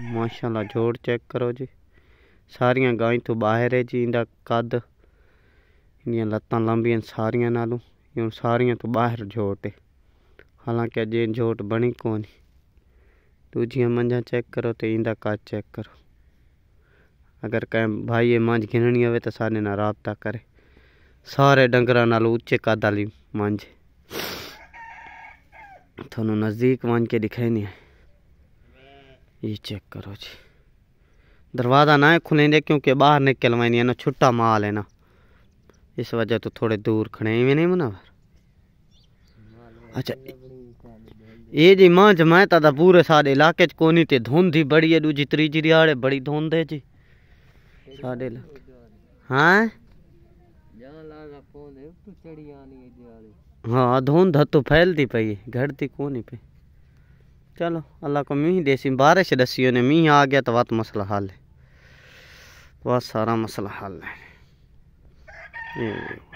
माशाला जोड़ चेक करो जी सारिया गाय तो बाहर है जी इंटर कद इन लत्त लंबियां सारिया नालों इन तो बाहर जोट है हालांकि अजय जोट बनी कौन दूजिया मंझा चेक करो तो इंटर कद चेक करो अगर कें भाई ये मंझ गिननी हो तो सारे ना रबता करे सारे डंगर नालों उच्चे कद आली मंझ थो नज़दीक मंझ के दिखाई नहीं है ये चेक करो जी दरवाज़ा ना खुले दे क्योंकि बाहर निकल वाई नहीं छुट्टा माल है ना इस वजह तो थोड़े दूर खड़े हैं नहीं मुनावर अच्छा ये जी मां जमायता दा पूरे सारे इलाके च कोनी ते धुंध ही बड़ी है दूजी तीजी रियाड़े बड़ी धुंध है जी सारे इलाके हाँ हाँ धुंध तो फैलती पई घटती कोनी पे चलो अल्लाह को मीह देसी बारिश दसी उन्हें मीह आ गया तो वह मसला हल है वह सारा मसला हल है